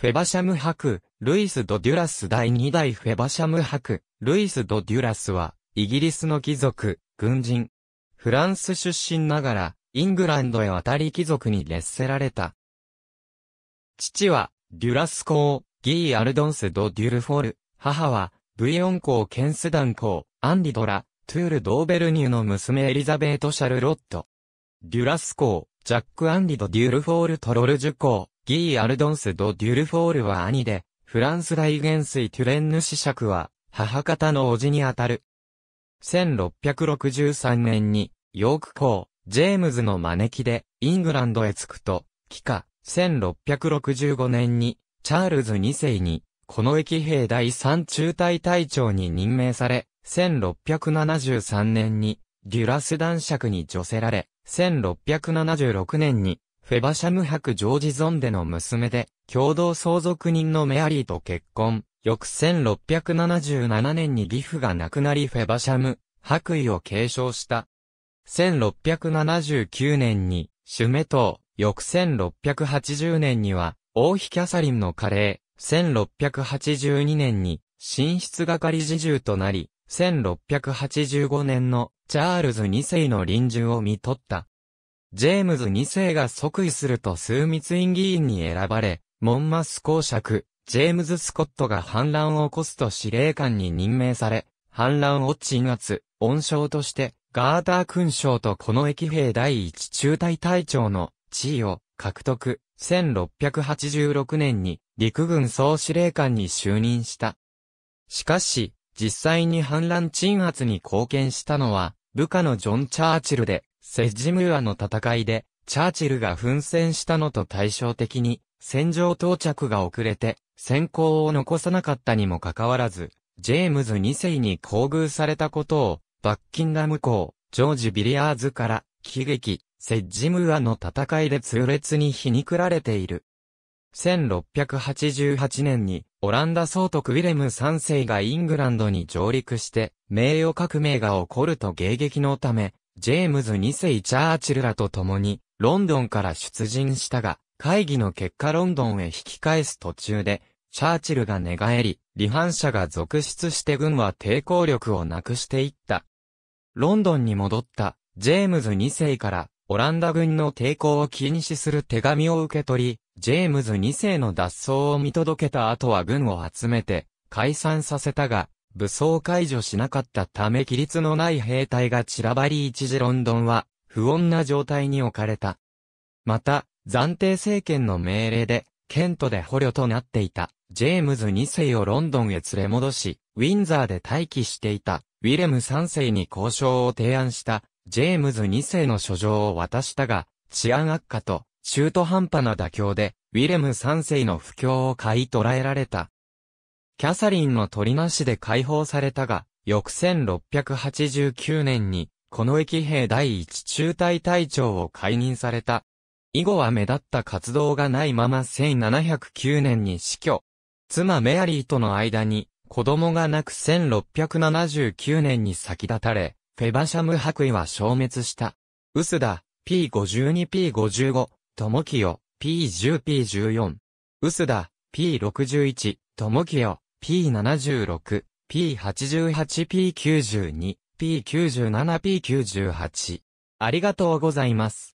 フェバシャム博、ルイス・ド・デュラス第2代フェバシャム博、ルイス・ド・デュラスは、イギリスの貴族、軍人。フランス出身ながら、イングランドへ渡り貴族に劣せられた。父は、デュラス公、ギー・アルドンス・ド・デュルフォル、母は、ブイオン公・ケンスダン公、アンリドラ、トゥール・ドーベルニューの娘エリザベート・シャルロット。デュラス公、ジャック・アンリド・デュルフォール・トロルジュ公、ギー・アルドンス・ド・デュルフォールは兄で、フランス大元帥トゥレンヌ子爵は、母方の叔父にあたる。1663年に、ヨーク公、ジェームズの招きで、イングランドへ着くと、帰化、1665年に、チャールズ2世に、この駅兵第3中隊隊長に任命され、1673年に、デュラス男爵に助せられ、1676年に、フェバシャム伯ジョージ・ゾンデの娘で、共同相続人のメアリーと結婚。翌1677年に義父が亡くなりフェバシャム、白衣を継承した。1679年に、シュメトウ。翌1680年には、王妃キャサリンの加齢、1682年に、寝室係侍従となり、1685年のチャールズ2世の臨終を見取った。ジェームズ2世が即位すると数密院議員に選ばれ、モンマス公爵、ジェームズ・スコットが反乱を起こすと司令官に任命され、反乱を鎮圧、恩賞として、ガーター勲章とこの駅兵第一中隊隊長の地位を獲得、1686年に陸軍総司令官に就任した。しかし、実際に反乱鎮圧に貢献したのは、部下のジョン・チャーチルで、セッジムーアの戦いで、チャーチルが奮戦したのと対照的に、戦場到着が遅れて、先行を残さなかったにもかかわらず、ジェームズ2世に厚遇されたことを、バッキンガム校、ジョージ・ビリアーズから、喜劇、セッジムーアの戦いで痛烈に皮肉られている。1688年に、オランダ総督ウィレム3世がイングランドに上陸して、名誉革命が起こると迎撃のため、ジェームズ2世チャーチルらと共に、ロンドンから出陣したが、会議の結果ロンドンへ引き返す途中で、チャーチルが寝返り、離反者が続出して軍は抵抗力をなくしていった。ロンドンに戻った、ジェームズ2世から、オランダ軍の抵抗を禁止する手紙を受け取り、ジェームズ2世の脱走を見届けた後は軍を集めて、解散させたが、武装解除しなかったため規律のない兵隊が散らばり一時ロンドンは不穏な状態に置かれた。また、暫定政権の命令で、ケントで捕虜となっていた、ジェームズ2世をロンドンへ連れ戻し、ウィンザーで待機していた、ウィレム3世に交渉を提案した、ジェームズ2世の書状を渡したが、治安悪化と、中途半端な妥協で、ウィレム3世の不況を買い捉えられた。キャサリンの取りなしで解放されたが、翌1689年に、この駅兵第一中隊隊長を解任された。以後は目立った活動がないまま1709年に死去。妻メアリーとの間に、子供がなく1679年に先立たれ、フェバシャム白衣は消滅した。ウスダ、P52P55、トモキヨ、P10P14。ウスダ、P61、トモキヨ、P76、P88、P92、P97、P98。ありがとうございます。